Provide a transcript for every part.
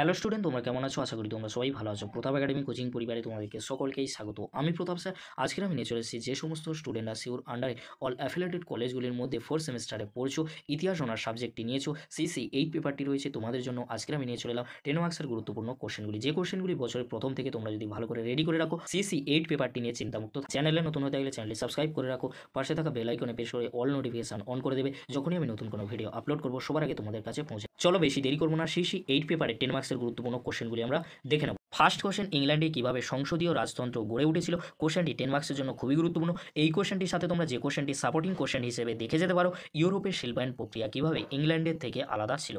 hello student তোমরা কেমন আছো আশা করি তোমরা সবাই ভালো আছো প্রতাপ একাডেমি কোচিং পরিবারে তোমাদেরকে সকলকেই স্বাগত আমি প্রতাপ স্যার আজকে আমি নিয়ে চলে এসেছি যে সমস্ত স্টুডেন্টরা সিওর আন্ডারে অল অ্যাফিলেটেড কলেজগুলির মধ্যে ফোর্থ সেমিস্টারে পড়ছো ইতিহাস ওনার সাবজেক্টটি নিয়েছো সিসি এই পেপারটি রয়েছে তোমাদের জন্য আজকে আমি নিয়ে চলে এলাম টেন মার্কসের গুরুত্বপূর্ণ কোশ্চেনগুলি যে কোশ্চেনগুলি বছরের প্রথম থেকে তোমরা যদি ভালো করে রেডি করে রাখো সিসি এইট পেপারটি নিয়ে চিন্তামুক্ত চ্যানেলে নতুন হতে গেলে চ্যানেলটি সাবস্ক্রাইব করে রাখো পাশে থাকা বেল আইকনে পেশ করে অল নোটিফিকেশন অন করে দেবে যখনই আমি নতুন কোনো ভিডিও আপলোড করবো সবার আগে তোমাদের কাছে পৌঁছে চলো বেশি দেরি করবো না সিসি এইট পেপারে টেন মার্কস মার্কসের গুরুত্বপূর্ণ কোশ্চেনগুলি আমরা দেখে নেব ফার্স্ট কোশ্চেন ইংল্যান্ডে কীভাবে সংসদীয় রাজতন্ত্র গড়ে উঠেছিল কোয়েশনটি টেন মার্ক্সের জন্য খুবই গুরুত্বপূর্ণ এই কোশ্চেনটির সাথে তোমরা যে কোশ্চেনটি সাপোর্টিং কোশ্চেন হিসেবে দেখে যেতে পারো ইউরোপের শিল্পায়ন প্রক্রিয়া কীভাবে ইংল্যান্ডের থেকে আলাদা ছিল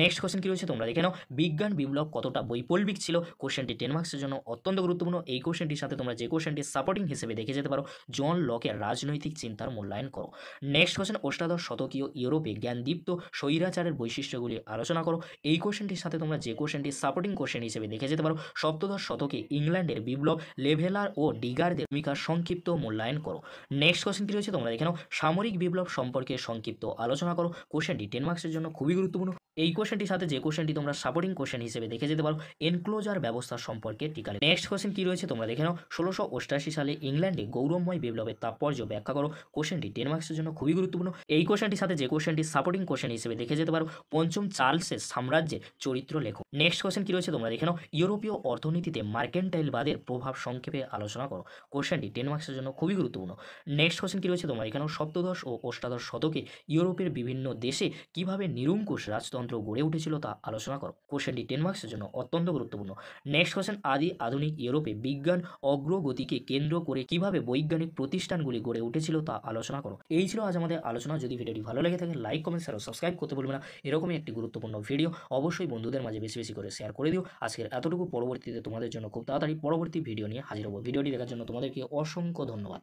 নেক্সট কোশ্চেন কি রয়েছে তোমরা দেখে নাও বিজ্ঞান বিপ্লব কতটা বৈপল্বিক ছিল কোয়েশনটি টেন মার্ক্সের জন্য অত্যন্ত গুরুত্বপূর্ণ এই কোশ্চেনটির সাথে তোমরা যে কোয়েশনটি সাপোর্টিং হিসেবে দেখে যেতে পারো জন লকের রাজনৈতিক চিন্তার মূল্যায়ন করো নেক্সট কোশ্চেন অষ্টাদশ শতকীয় ইউরোপে জ্ঞানদীপ্ত স্বৈরাচারের বৈশিষ্ট্যগুলি আলোচনা করো এই কোশ্চেনটির সাথে তোমরা যে কোয়েশনটি সাপোর্টিং কোশ্চেন হিসেবে দেখে যেতে পারো সপ্তদশ শতকে ইংল্যান্ডের বিপ্লব লেভেলার ও ডিগারদের ভূমিকার সংক্ষিপ্ত মূল্যায়ন করো নেক্সট কোশ্চেন কি রয়েছে তোমরা এখানেও সামরিক বিপ্লব সম্পর্কে সংক্ষিপ্ত আলোচনা করো কোশ্চেনটি টেন মার্কসের জন্য খুবই গুরুত্বপূর্ণ এই কোশ্চেনটির সাথে যে কোশ্চেনটি তোমরা সাপোর্টিং কোশ্চেন হিসেবে দেখে যেতে পারো এনক্লোজার ব্যবস্থা সম্পর্কে টিকা নেক্সট কোশ্চেন কী রয়েছে তোমরা দেখে নাও ষোলোশো অষ্টাশি সালে ইংল্যান্ডে গৌরবময় বিপ্লবের তাৎপর্য ব্যাখ্যা করো কোশ্চেনটি টেন মার্কসের জন্য খুবই গুরুত্বপূর্ণ এই কোশ্চেনটির সাথে যে কোশ্চেনটি সাপোর্টিং কোশ্চেন হিসেবে দেখে যেতে পারো পঞ্চম চার্লসের সাম্রাজ্যের চরিত্র লেখো নেক্সট কোশ্চেন কী রয়েছে তোমরা দেখে নাও ইউরোপীয় অর্থনীতিতে মার্কেন্টাইলবাদের প্রভাব সংক্ষেপে আলোচনা করো কোশ্চেনটি টেন মার্কসের জন্য খুবই গুরুত্বপূর্ণ নেক্সট কোশ্চেন কী রয়েছে তোমার এখানেও সপ্তদশ ও অষ্টাদশ শতকে ইউরোপের বিভিন্ন দেশে কিভাবে নিরঙ্কুশ রাজতন্ত্র গড়ে উঠেছিল তা আলোচনা করো কোশ্চেনটি টেন মার্কসের জন্য অত্যন্ত গুরুত্বপূর্ণ নেক্সট কোশ্চেন আদি আধুনিক ইউরোপে বিজ্ঞান অগ্রগতিকে কেন্দ্র করে কিভাবে বৈজ্ঞানিক প্রতিষ্ঠানগুলি গড়ে উঠেছিল তা আলোচনা করো এই ছিল আজ আমাদের আলোচনা যদি ভিডিওটি ভালো লেগে থাকে লাইক কমেন্ট শেয়ার সাবস্ক্রাইব করতে ভুলবে না এরকমই একটি গুরুত্বপূর্ণ ভিডিও অবশ্যই বন্ধুদের মাঝে বেশি বেশি করে শেয়ার করে দিও আজকের এতটুকু পরবর্তী পরবর্তীতে তোমাদের জন্য খুব তাড়াতাড়ি পরবর্তী ভিডিও নিয়ে হাজির হবো ভিডিওটি দেখার জন্য তোমাদেরকে অসংখ্য ধন্যবাদ